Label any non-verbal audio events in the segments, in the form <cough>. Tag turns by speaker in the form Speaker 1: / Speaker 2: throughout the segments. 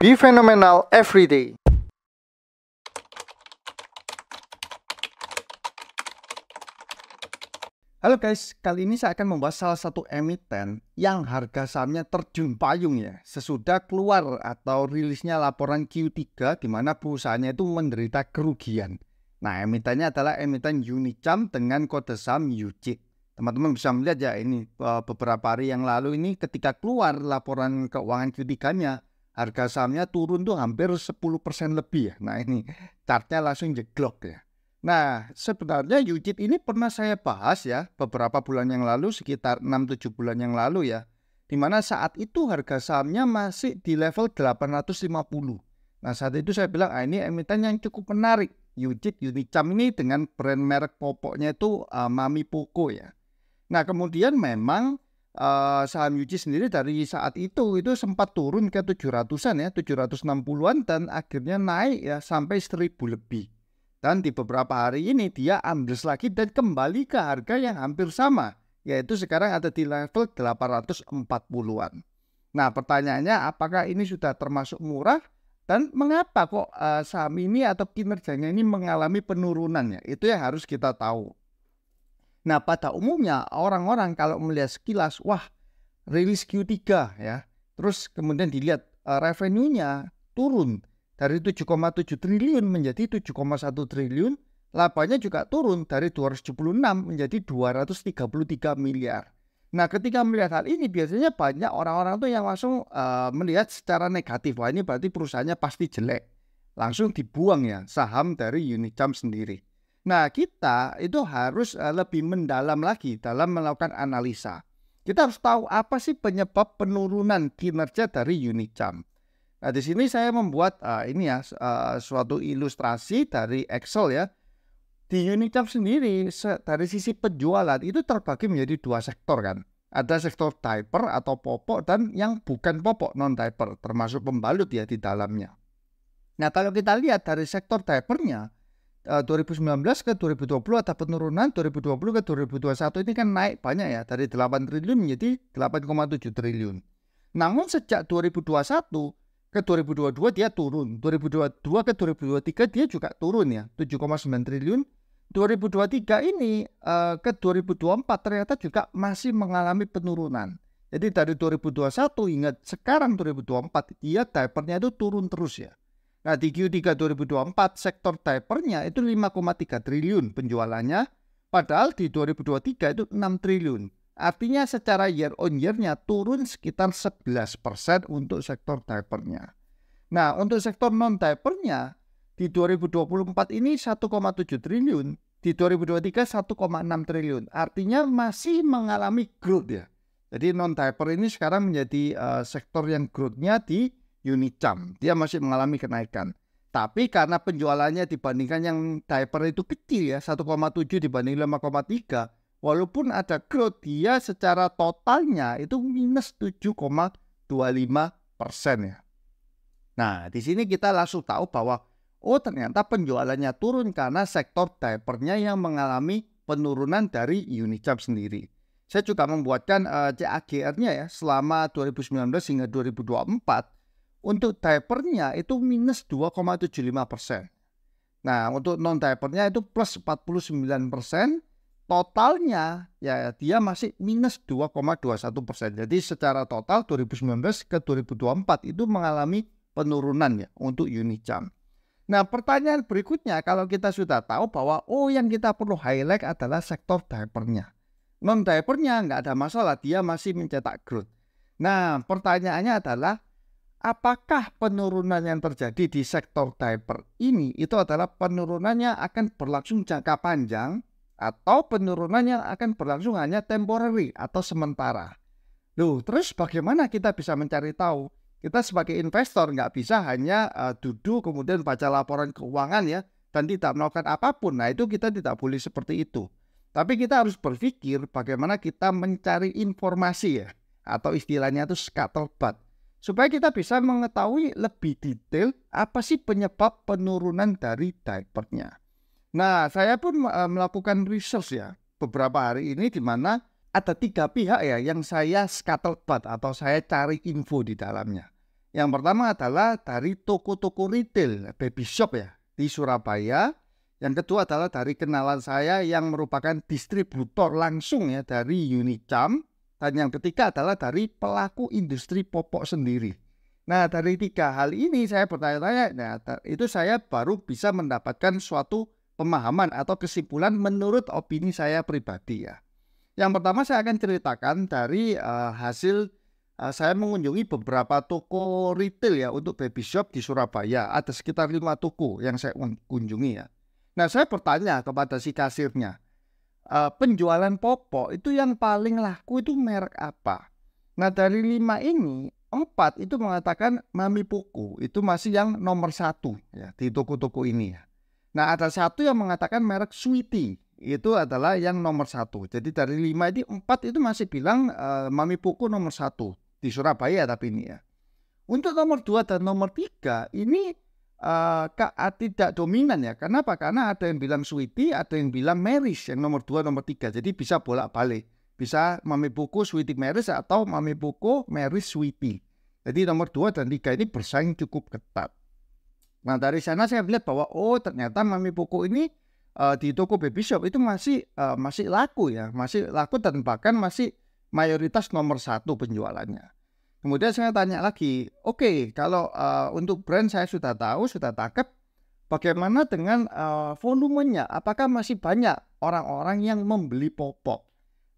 Speaker 1: Be phenomenal every day. Halo guys, kali ini saya akan membahas salah satu emiten yang harga sahamnya terjun payung ya sesudah keluar atau rilisnya laporan Q3 di mana perusahaannya itu menderita kerugian. Nah, emitennya adalah emiten Unicam dengan kode saham UCIT. Teman-teman bisa melihat ya ini eh, beberapa hari yang lalu ini ketika keluar laporan keuangan Q3-nya harga sahamnya turun tuh hampir 10% lebih ya. Nah ini chartnya langsung jeglok ya. Nah sebenarnya yujit ini pernah saya bahas ya beberapa bulan yang lalu sekitar 6-7 bulan yang lalu ya. Dimana saat itu harga sahamnya masih di level 850. Nah saat itu saya bilang ah, ini emiten yang cukup menarik. yujit Unicam ini dengan brand merek popoknya itu uh, Mami Poco ya. Nah kemudian memang Eh, saham Yuji sendiri dari saat itu itu sempat turun ke 700-an ya, 760-an dan akhirnya naik ya sampai 1000 lebih. Dan di beberapa hari ini dia ambles lagi dan kembali ke harga yang hampir sama, yaitu sekarang ada di level 840-an. Nah, pertanyaannya apakah ini sudah termasuk murah dan mengapa kok uh, saham ini atau kinerjanya ini mengalami penurunannya Itu yang harus kita tahu. Nah pada umumnya orang-orang kalau melihat sekilas, wah rilis Q3 ya, terus kemudian dilihat uh, revenue-nya turun dari 7,7 triliun menjadi 7,1 triliun, labanya juga turun dari 276 menjadi 233 miliar. Nah, ketika melihat hal ini biasanya banyak orang-orang tuh yang langsung uh, melihat secara negatif. Wah, ini berarti perusahaannya pasti jelek. Langsung dibuang ya saham dari Unicam sendiri. Nah, kita itu harus lebih mendalam lagi dalam melakukan analisa. Kita harus tahu apa sih penyebab penurunan kinerja dari unit jam. Nah, di sini saya membuat uh, ini ya uh, suatu ilustrasi dari Excel ya. Di unit jam sendiri dari sisi penjualan itu terbagi menjadi dua sektor kan. Ada sektor diaper atau popok dan yang bukan popok non diaper termasuk pembalut ya di dalamnya. Nah, kalau kita lihat dari sektor diapernya, 2019 ke 2020 ada penurunan 2020 ke 2021 ini kan naik banyak ya dari 8 triliun menjadi 8,7 triliun. Namun sejak 2021 ke 2022 dia turun, 2022 ke 2023 dia juga turun ya 7,9 triliun. 2023 ini uh, ke 2024 ternyata juga masih mengalami penurunan. Jadi dari 2021 ingat sekarang 2024 dia tapernya itu turun terus ya. Nah di Q3 2024 sektor diapernya itu 5,3 triliun penjualannya padahal di 2023 itu 6 triliun. Artinya secara year on year-nya turun sekitar 11% untuk sektor diapernya. Nah untuk sektor non diapernya di 2024 ini 1,7 triliun, di 2023 1,6 triliun. Artinya masih mengalami growth ya. Jadi non diaper ini sekarang menjadi uh, sektor yang growth-nya di Unicam. Dia masih mengalami kenaikan. Tapi karena penjualannya dibandingkan yang diaper itu kecil ya, 1,7 dibanding 5,3, walaupun ada growth, dia secara totalnya itu minus 7,25 persen ya. Nah, di sini kita langsung tahu bahwa oh ternyata penjualannya turun karena sektor diapernya yang mengalami penurunan dari Unicam sendiri. Saya juga membuatkan uh, eh, CAGR-nya ya selama 2019 hingga 2024 untuk tapernya itu minus 2,75 persen. Nah, untuk non tapernya itu plus 49 persen. Totalnya ya dia masih minus 2,21 persen. Jadi secara total 2019 ke 2024 itu mengalami penurunan ya untuk Unicam. Nah pertanyaan berikutnya kalau kita sudah tahu bahwa oh yang kita perlu highlight adalah sektor diapernya. Non diapernya nggak ada masalah dia masih mencetak growth. Nah pertanyaannya adalah apakah penurunan yang terjadi di sektor diaper ini itu adalah penurunannya akan berlangsung jangka panjang atau penurunannya akan berlangsung hanya temporary atau sementara. Loh, terus bagaimana kita bisa mencari tahu? Kita sebagai investor nggak bisa hanya uh, duduk kemudian baca laporan keuangan ya dan tidak melakukan apapun. Nah itu kita tidak boleh seperti itu. Tapi kita harus berpikir bagaimana kita mencari informasi ya atau istilahnya itu scuttlebutt supaya kita bisa mengetahui lebih detail apa sih penyebab penurunan dari diapernya. Nah, saya pun e, melakukan research ya beberapa hari ini di mana ada tiga pihak ya yang saya scuttlebutt atau saya cari info di dalamnya. Yang pertama adalah dari toko-toko retail, baby shop ya di Surabaya. Yang kedua adalah dari kenalan saya yang merupakan distributor langsung ya dari Unicam. Dan yang ketiga adalah dari pelaku industri popok sendiri. Nah dari tiga hal ini saya bertanya-tanya, nah, itu saya baru bisa mendapatkan suatu pemahaman atau kesimpulan menurut opini saya pribadi ya. Yang pertama saya akan ceritakan dari uh, hasil uh, saya mengunjungi beberapa toko retail ya untuk baby shop di Surabaya. Ada sekitar lima toko yang saya kunjungi ya. Nah saya bertanya kepada si kasirnya, uh, penjualan popok itu yang paling laku itu merek apa. Nah dari lima ini empat itu mengatakan mami puku itu masih yang nomor satu ya di toko-toko ini ya. Nah ada satu yang mengatakan merek Sweetie itu adalah yang nomor satu. Jadi dari lima ini empat itu masih bilang uh, mami puku nomor satu di Surabaya tapi ini ya. Untuk nomor dua dan nomor tiga ini uh, tidak dominan ya. Kenapa? Karena ada yang bilang sweetie, ada yang bilang Marys yang nomor dua, nomor tiga. Jadi bisa bolak-balik. Bisa mami buku sweetie Marys atau mami buku Marys sweetie. Jadi nomor dua dan tiga ini bersaing cukup ketat. Nah dari sana saya melihat bahwa oh ternyata mami buku ini uh, di toko baby shop itu masih uh, masih laku ya, masih laku dan bahkan masih mayoritas nomor satu penjualannya. Kemudian saya tanya lagi, oke okay, kalau uh, untuk brand saya sudah tahu, sudah tangkap, bagaimana dengan uh, volumenya? Apakah masih banyak orang-orang yang membeli popok?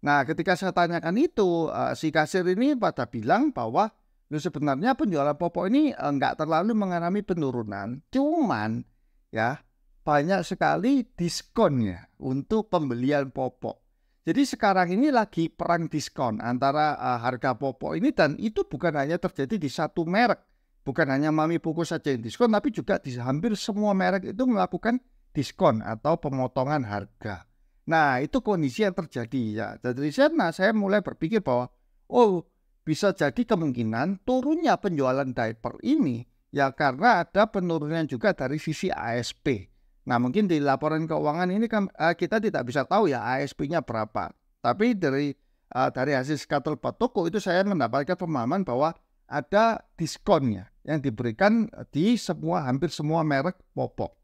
Speaker 1: Nah ketika saya tanyakan itu, uh, si kasir ini pada bilang bahwa Lu sebenarnya penjualan popok ini nggak terlalu mengalami penurunan, cuman ya banyak sekali diskonnya untuk pembelian popok. Jadi sekarang ini lagi perang diskon antara uh, harga popok ini dan itu bukan hanya terjadi di satu merek, bukan hanya Mami Poko saja yang diskon, tapi juga di hampir semua merek itu melakukan diskon atau pemotongan harga. Nah itu kondisi yang terjadi ya. Jadi sana saya mulai berpikir bahwa oh bisa jadi kemungkinan turunnya penjualan diaper ini ya karena ada penurunan juga dari sisi ASP Nah mungkin di laporan keuangan ini kan eh, kita tidak bisa tahu ya ASP-nya berapa. Tapi dari uh, dari hasil skatel toko itu saya mendapatkan pemahaman bahwa ada diskonnya yang diberikan di semua hampir semua merek popok.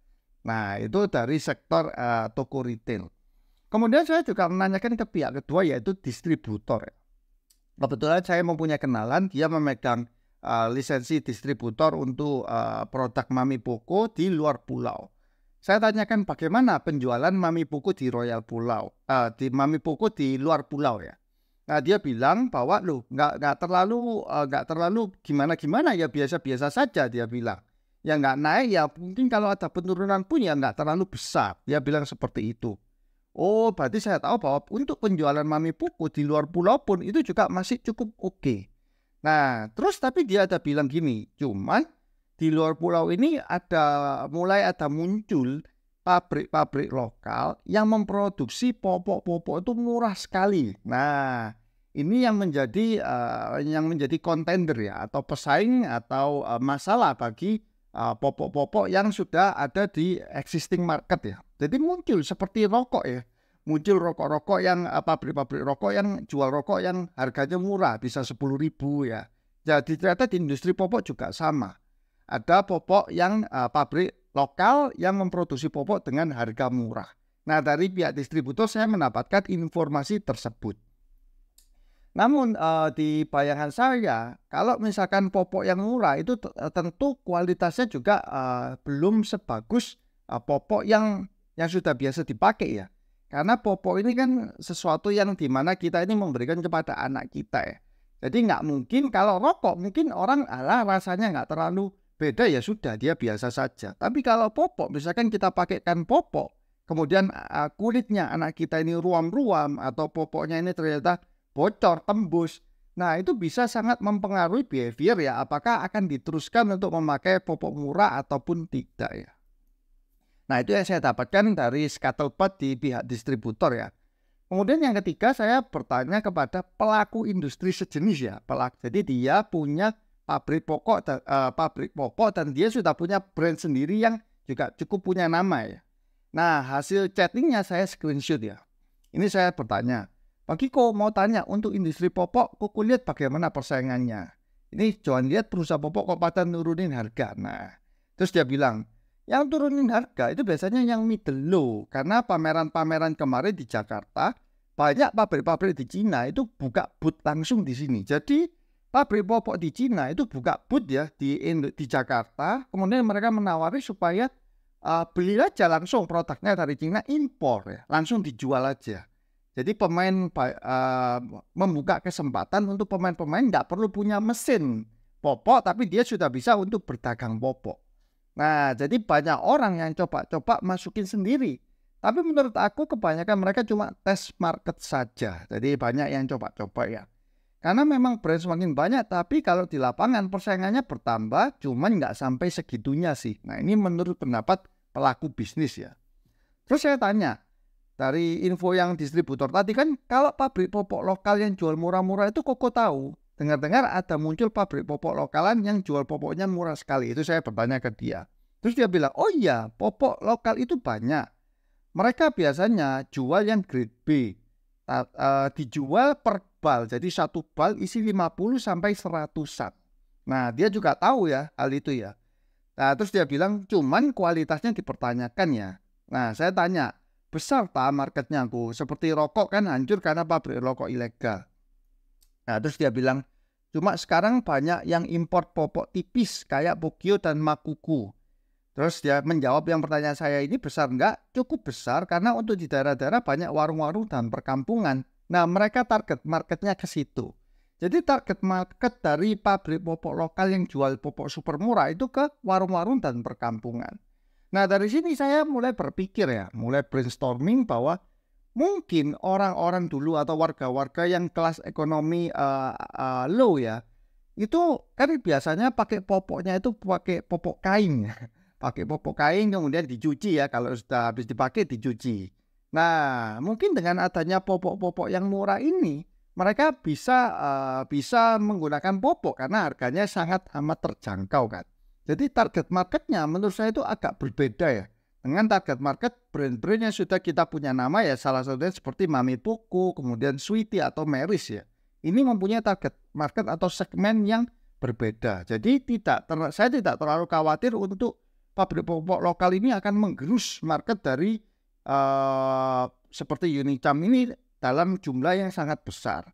Speaker 1: Nah itu dari sektor uh, toko retail. Kemudian saya juga menanyakan ke pihak kedua yaitu distributor. Kebetulan saya mempunyai kenalan, dia memegang uh, lisensi distributor untuk uh, produk Mami Poko di luar pulau. Saya tanyakan bagaimana penjualan mami puku di Royal Pulau, uh, di mami puku di luar pulau ya. Nah dia bilang bahwa lu nggak nggak terlalu eh, nggak uh, terlalu gimana gimana ya biasa biasa saja dia bilang. Ya nggak naik ya mungkin kalau ada penurunan pun ya nggak terlalu besar. Dia bilang seperti itu. Oh berarti saya tahu bahwa untuk penjualan mami puku di luar pulau pun itu juga masih cukup oke. Okay. Nah terus tapi dia ada bilang gini, cuman di luar pulau ini ada mulai ada muncul pabrik-pabrik lokal yang memproduksi popok-popok itu murah sekali. Nah, ini yang menjadi uh, yang menjadi kontender ya atau pesaing atau uh, masalah bagi eh, popok-popok uh, yang sudah ada di existing market ya. Jadi muncul seperti rokok ya. Muncul rokok-rokok yang pabrik-pabrik rokok yang jual rokok yang harganya murah bisa 10.000 ya. Jadi ternyata di industri popok juga sama ada popok yang uh, pabrik lokal yang memproduksi popok dengan harga murah. Nah, dari pihak distributor saya mendapatkan informasi tersebut. Namun uh, di bayangan saya, kalau misalkan popok yang murah itu eh, tentu kualitasnya juga uh, belum sebagus uh, popok yang yang sudah biasa dipakai ya. Karena popok ini kan sesuatu yang dimana kita ini memberikan kepada anak kita ya. Jadi nggak mungkin kalau rokok mungkin orang ala rasanya nggak terlalu Beda ya sudah, dia biasa saja. Tapi kalau popok, misalkan kita pakaikan popok, kemudian kulitnya anak kita ini ruam-ruam atau popoknya ini ternyata bocor, tembus. Nah itu bisa sangat mempengaruhi behavior ya, apakah akan diteruskan untuk memakai popok murah ataupun tidak ya. Nah itu yang saya dapatkan dari scuttlebutt di pihak distributor ya. Kemudian yang ketiga saya bertanya kepada pelaku industri sejenis ya. Pelaku, jadi dia punya pabrik pokok uh, pabrik pokok dan dia sudah punya brand sendiri yang juga cukup punya nama ya. Nah hasil chattingnya saya screenshot ya. Ini saya bertanya, Pak Kiko mau tanya untuk industri popok, kok kulihat bagaimana persaingannya. Ini Johan lihat perusahaan popok kok pada nurunin harga. Nah, terus dia bilang, yang turunin harga itu biasanya yang middle low. Karena pameran-pameran kemarin di Jakarta, banyak pabrik-pabrik di Cina itu buka boot langsung di sini. Jadi pabrik popok di Cina itu buka booth ya di di Jakarta kemudian mereka menawari supaya uh, beli aja langsung produknya dari Cina impor ya langsung dijual aja jadi pemain uh, membuka kesempatan untuk pemain-pemain tidak perlu punya mesin popok tapi dia sudah bisa untuk berdagang popok nah jadi banyak orang yang coba-coba masukin sendiri tapi menurut aku kebanyakan mereka cuma tes market saja. Jadi banyak yang coba-coba ya. Karena memang brand semakin banyak, tapi kalau di lapangan persaingannya bertambah, cuman nggak sampai segitunya sih. Nah ini menurut pendapat pelaku bisnis ya. Terus saya tanya, dari info yang distributor tadi kan, kalau pabrik popok lokal yang jual murah-murah itu kokoh tahu. Dengar-dengar ada muncul pabrik popok lokalan yang jual popoknya murah sekali. Itu saya bertanya ke dia. Terus dia bilang, oh iya popok lokal itu banyak. Mereka biasanya jual yang grade B, Eh, dijual per bal. Jadi satu bal isi 50 sampai 100-an. Nah, dia juga tahu ya hal itu ya. Nah, terus dia bilang cuman kualitasnya dipertanyakan ya. Nah, saya tanya, besar tak marketnya aku? Seperti rokok kan hancur karena pabrik rokok ilegal. Nah, terus dia bilang, cuma sekarang banyak yang import popok tipis kayak Bokyo dan Makuku. Terus dia menjawab yang pertanyaan saya ini besar enggak? Cukup besar karena untuk di daerah-daerah banyak warung-warung dan perkampungan. Nah mereka target marketnya ke situ. Jadi target market dari pabrik popok lokal yang jual popok super murah itu ke warung-warung dan perkampungan. Nah dari sini saya mulai berpikir ya, mulai brainstorming bahwa mungkin orang-orang dulu atau warga-warga yang kelas ekonomi uh, uh, low ya, itu kan biasanya pakai popoknya itu pakai popok kain <laughs> pakai popok kain kemudian dicuci ya kalau sudah habis dipakai dicuci. Nah, mungkin dengan adanya popok-popok yang murah ini, mereka bisa uh, bisa menggunakan popok karena harganya sangat amat terjangkau kan. Jadi target marketnya menurut saya itu agak berbeda ya dengan target market brand-brand yang sudah kita punya nama ya salah satunya seperti Mami Puku, kemudian Sweetie atau Meris ya. Ini mempunyai target market atau segmen yang berbeda. Jadi tidak ter, saya tidak terlalu khawatir untuk pabrik popok lokal ini akan menggerus market dari uh, seperti Unicam ini dalam jumlah yang sangat besar.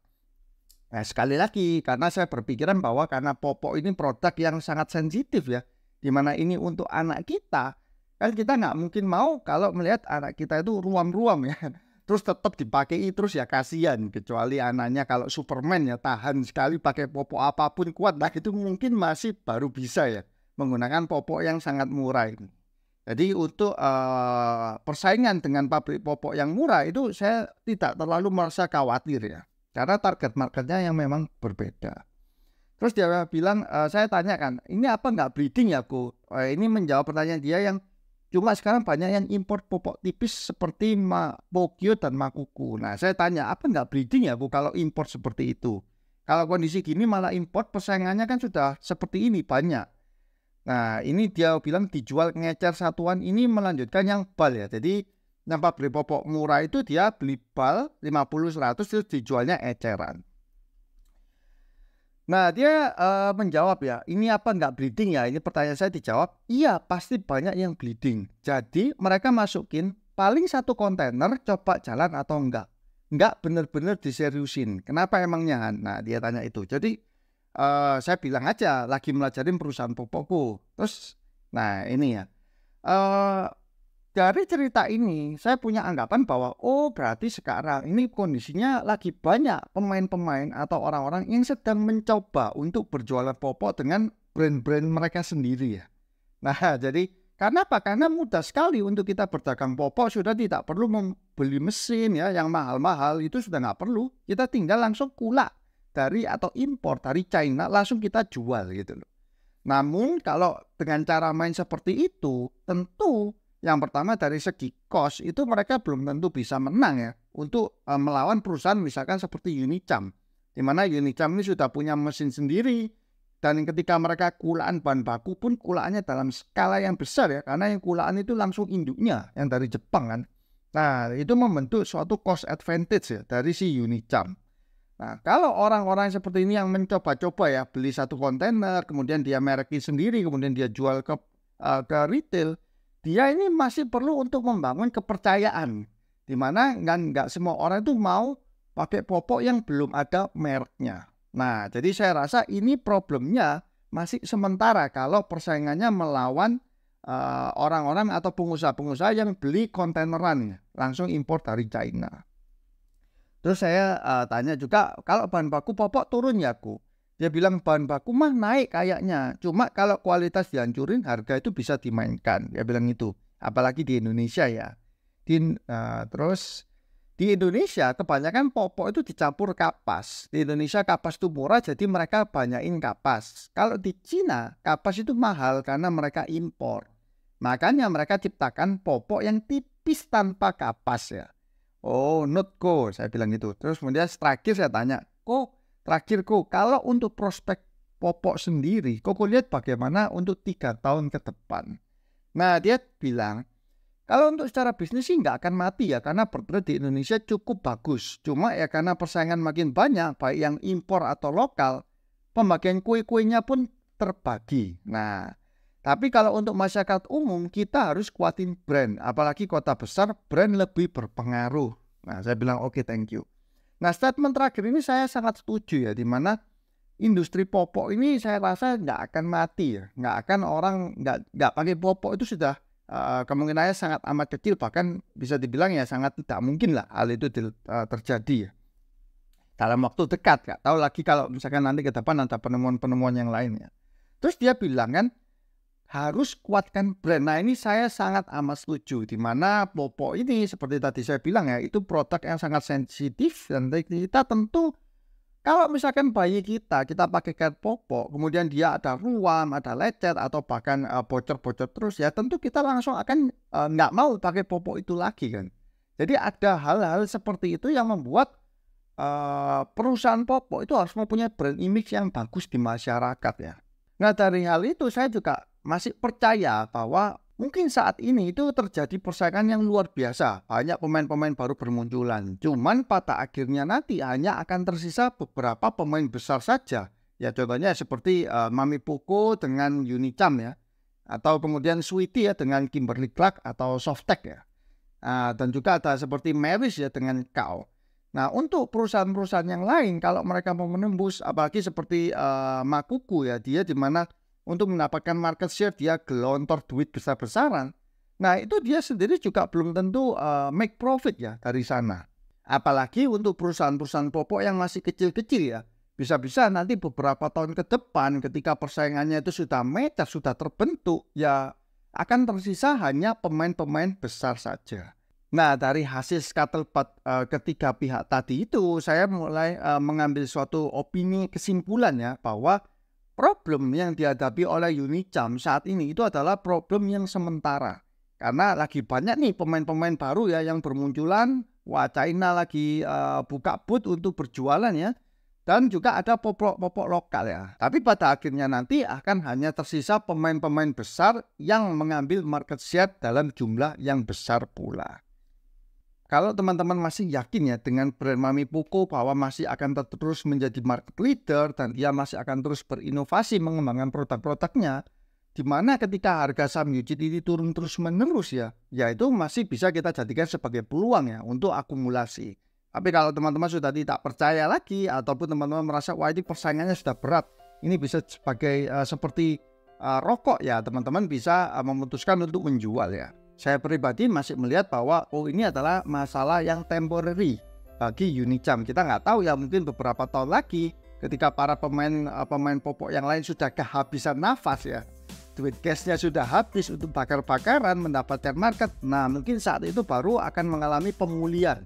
Speaker 1: Nah, sekali lagi karena saya berpikiran bahwa karena popok ini produk yang sangat sensitif ya, di mana ini untuk anak kita, kan kita nggak mungkin mau kalau melihat anak kita itu ruam-ruam ya, <laughs> terus tetap dipakai terus ya kasihan kecuali anaknya kalau Superman ya tahan sekali pakai popok apapun kuat, nah itu mungkin masih baru bisa ya menggunakan popok yang sangat murah ini. Jadi untuk uh, persaingan dengan pabrik popok yang murah itu saya tidak terlalu merasa khawatir ya. Karena target marketnya yang memang berbeda. Terus dia bilang, e, saya tanyakan, ini apa nggak breeding ya Bu? Eh, ini menjawab pertanyaan dia yang cuma sekarang banyak yang import popok tipis seperti Pokyo dan Makuku. Nah saya tanya, apa nggak breeding ya Bu kalau import seperti itu? Kalau kondisi gini malah import persaingannya kan sudah seperti ini banyak. Nah, ini dia bilang dijual ngecer satuan ini melanjutkan yang bal ya. Jadi nampak beli popok murah itu dia beli bal 50 100 terus dijualnya eceran. Nah, dia uh, menjawab ya, ini apa nggak bleeding ya? Ini pertanyaan saya dijawab, iya pasti banyak yang bleeding. Jadi mereka masukin paling satu kontainer coba jalan atau enggak. Enggak benar-benar diseriusin. Kenapa emangnya? Nah, dia tanya itu. Jadi uh, saya bilang aja lagi melajarin perusahaan popoku. Terus, nah ini ya. Uh, dari cerita ini saya punya anggapan bahwa oh berarti sekarang ini kondisinya lagi banyak pemain-pemain atau orang-orang yang sedang mencoba untuk berjualan popok dengan brand-brand mereka sendiri ya. Nah <laughs> jadi karena apa? Karena mudah sekali untuk kita berdagang popok sudah tidak perlu membeli mesin ya yang mahal-mahal itu sudah nggak perlu. Kita tinggal langsung kulak dari atau impor dari China langsung kita jual gitu loh. Namun kalau dengan cara main seperti itu tentu yang pertama dari segi cost itu mereka belum tentu bisa menang ya untuk eh, melawan perusahaan misalkan seperti Unicam di mana Unicam ini sudah punya mesin sendiri dan ketika mereka kulaan bahan baku pun kulaannya dalam skala yang besar ya karena yang kulaan itu langsung induknya yang dari Jepang kan nah itu membentuk suatu cost advantage ya dari si Unicam Nah, kalau orang-orang seperti ini yang mencoba-coba ya beli satu kontainer, kemudian dia mereki sendiri, kemudian dia jual ke uh, ke retail, dia ini masih perlu untuk membangun kepercayaan, di mana nggak nggak semua orang itu mau pakai popok yang belum ada mereknya. Nah, jadi saya rasa ini problemnya masih sementara kalau persaingannya melawan eh, orang-orang uh, atau pengusaha-pengusaha yang beli kontaineran langsung impor dari China. Terus saya uh, tanya juga kalau bahan baku popok turun ya ku Dia bilang bahan baku mah naik kayaknya. Cuma kalau kualitas dihancurin harga itu bisa dimainkan. Dia bilang itu. Apalagi di Indonesia ya. Di, uh, terus di Indonesia kebanyakan popok itu dicampur kapas. Di Indonesia kapas itu murah jadi mereka banyakin kapas. Kalau di Cina kapas itu mahal karena mereka impor. Makanya mereka ciptakan popok yang tipis tanpa kapas ya. Oh, not go, saya bilang gitu. Terus kemudian terakhir saya tanya, kok terakhir kok kalau untuk prospek popok sendiri, kok lihat bagaimana untuk tiga tahun ke depan? Nah, dia bilang, kalau untuk secara bisnis sih nggak akan mati ya, karena bertrade di Indonesia cukup bagus. Cuma ya karena persaingan makin banyak, baik yang impor atau lokal, pembagian kue-kuenya pun terbagi. Nah, tapi kalau untuk masyarakat umum kita harus kuatin brand, apalagi kota besar brand lebih berpengaruh. Nah, saya bilang oke okay, thank you. Nah, statement terakhir ini saya sangat setuju ya, di mana industri popok ini saya rasa nggak akan mati ya, nggak akan orang nggak nggak pakai popok itu sudah uh, kemungkinannya sangat amat kecil, bahkan bisa dibilang ya sangat tidak mungkin lah hal itu di, uh, eh, terjadi ya dalam waktu dekat nggak tahu lagi kalau misalkan nanti ke depan ada penemuan-penemuan yang lain ya. Terus dia bilang kan harus kuatkan brand. Nah ini saya sangat amat setuju di mana Popo ini seperti tadi saya bilang ya itu produk yang sangat sensitif dan kita tentu kalau misalkan bayi kita kita pakai pakaikan Popo kemudian dia ada ruam, ada lecet atau bahkan eh, bocor-bocor uh, terus ya tentu kita langsung akan uh, nggak mau pakai Popo itu lagi kan. Jadi ada hal-hal seperti itu yang membuat uh, perusahaan Popo itu harus mempunyai brand image yang bagus di masyarakat ya. Nah dari hal itu saya juga masih percaya bahwa mungkin saat ini itu terjadi persaingan yang luar biasa. Banyak pemain-pemain baru bermunculan. Cuman pada akhirnya nanti hanya akan tersisa beberapa pemain besar saja. Ya contohnya seperti uh, Mami Poko dengan Unicam ya. Atau kemudian Sweety ya dengan Kimberly Clark atau softtek ya. Uh, dan juga ada seperti Mavis ya dengan Kao. Nah untuk perusahaan-perusahaan yang lain kalau mereka mau menembus apalagi seperti uh, Makuku ya dia di mana untuk mendapatkan market share dia gelontor duit besar-besaran. Nah itu dia sendiri juga belum tentu uh, make profit ya dari sana. Apalagi untuk perusahaan-perusahaan popok yang masih kecil-kecil ya. Bisa-bisa nanti beberapa tahun ke depan ketika persaingannya itu sudah meter, sudah terbentuk ya akan tersisa hanya pemain-pemain besar saja. Nah dari hasil scuttlebutt uh, ketiga pihak tadi itu saya mulai uh, mengambil suatu opini kesimpulan ya bahwa problem yang dihadapi oleh Unicam saat ini itu adalah problem yang sementara. Karena lagi banyak nih pemain-pemain baru ya yang bermunculan, wah China lagi uh, buka boot untuk berjualan ya. Dan juga ada popok-popok lokal ya. Tapi pada akhirnya nanti akan hanya tersisa pemain-pemain besar yang mengambil market share dalam jumlah yang besar pula. Kalau teman-teman masih yakin ya dengan brand Mami Poco bahwa masih akan terus menjadi market leader dan ia masih akan terus berinovasi mengembangkan produk-produknya, di mana ketika harga saham UGT ini turun terus menerus ya, yaitu masih bisa kita jadikan sebagai peluang ya untuk akumulasi. Tapi kalau teman-teman sudah tidak percaya lagi ataupun teman-teman merasa wah ini persaingannya sudah berat, ini bisa sebagai uh, seperti uh, rokok ya teman-teman bisa uh, memutuskan untuk menjual ya. Saya pribadi masih melihat bahwa oh ini adalah masalah yang temporary bagi Unicam. Kita nggak tahu ya mungkin beberapa tahun lagi ketika para pemain eh, pemain popok yang lain sudah kehabisan nafas ya duit cashnya sudah habis untuk bakar-bakaran mendapatkan market nah mungkin saat itu baru akan mengalami pemulihan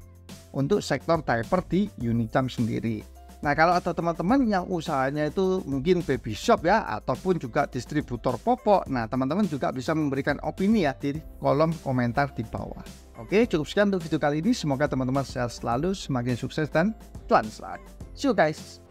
Speaker 1: untuk sektor diaper di Unicam sendiri Nah, kalau ada teman-teman yang usahanya itu mungkin baby shop ya ataupun juga distributor popok. Nah, teman-teman juga bisa memberikan opini ya di kolom komentar di bawah. Oke, cukup sekian untuk video kali ini. Semoga teman-teman sehat selalu, semakin sukses dan tuan selalu. See you guys.